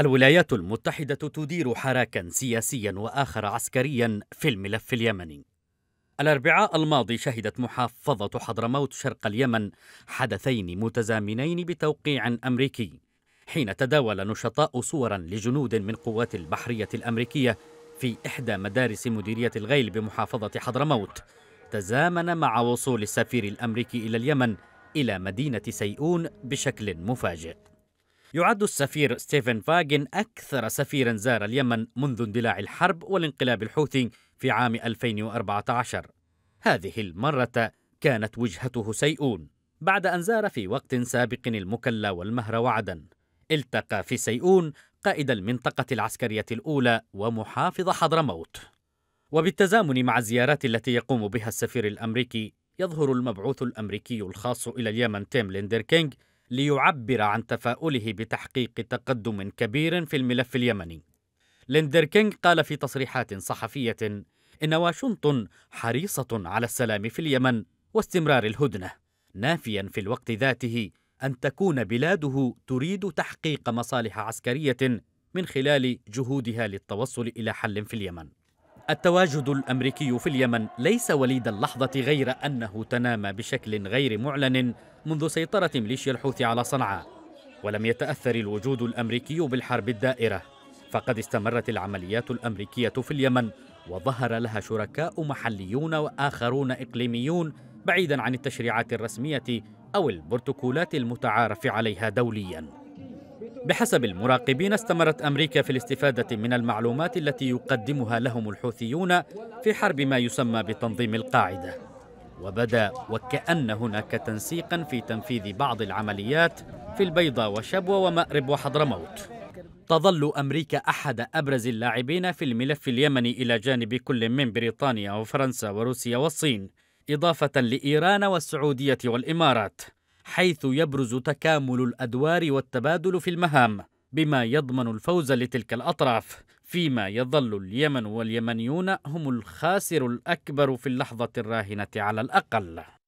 الولايات المتحدة تدير حراكا سياسيا وآخر عسكريا في الملف اليمني الأربعاء الماضي شهدت محافظة حضرموت شرق اليمن حدثين متزامنين بتوقيع أمريكي حين تداول نشطاء صورا لجنود من قوات البحرية الأمريكية في إحدى مدارس مديرية الغيل بمحافظة حضرموت تزامن مع وصول السفير الأمريكي إلى اليمن إلى مدينة سيئون بشكل مفاجئ يعد السفير ستيفن فاجن أكثر سفير زار اليمن منذ اندلاع الحرب والانقلاب الحوثي في عام 2014 هذه المرة كانت وجهته سيئون بعد أن زار في وقت سابق المكلا والمهر وعدن التقى في سيئون قائد المنطقة العسكرية الأولى ومحافظ حضرموت وبالتزامن مع الزيارات التي يقوم بها السفير الأمريكي يظهر المبعوث الأمريكي الخاص إلى اليمن تيم ليندر كينغ ليعبر عن تفاؤله بتحقيق تقدم كبير في الملف اليمني ليندر كينغ قال في تصريحات صحفية إن واشنطن حريصة على السلام في اليمن واستمرار الهدنة نافيا في الوقت ذاته أن تكون بلاده تريد تحقيق مصالح عسكرية من خلال جهودها للتوصل إلى حل في اليمن التواجد الامريكي في اليمن ليس وليد اللحظه غير انه تنامى بشكل غير معلن منذ سيطره ميليشيا الحوثي على صنعاء ولم يتاثر الوجود الامريكي بالحرب الدائره فقد استمرت العمليات الامريكيه في اليمن وظهر لها شركاء محليون واخرون اقليميون بعيدا عن التشريعات الرسميه او البروتوكولات المتعارف عليها دوليا بحسب المراقبين استمرت أمريكا في الاستفادة من المعلومات التي يقدمها لهم الحوثيون في حرب ما يسمى بتنظيم القاعدة وبدا وكأن هناك تنسيقا في تنفيذ بعض العمليات في البيضة وشبوة ومأرب وحضرموت تظل أمريكا أحد أبرز اللاعبين في الملف اليمني إلى جانب كل من بريطانيا وفرنسا وروسيا والصين إضافة لإيران والسعودية والإمارات حيث يبرز تكامل الادوار والتبادل في المهام بما يضمن الفوز لتلك الاطراف فيما يظل اليمن واليمنيون هم الخاسر الاكبر في اللحظه الراهنه على الاقل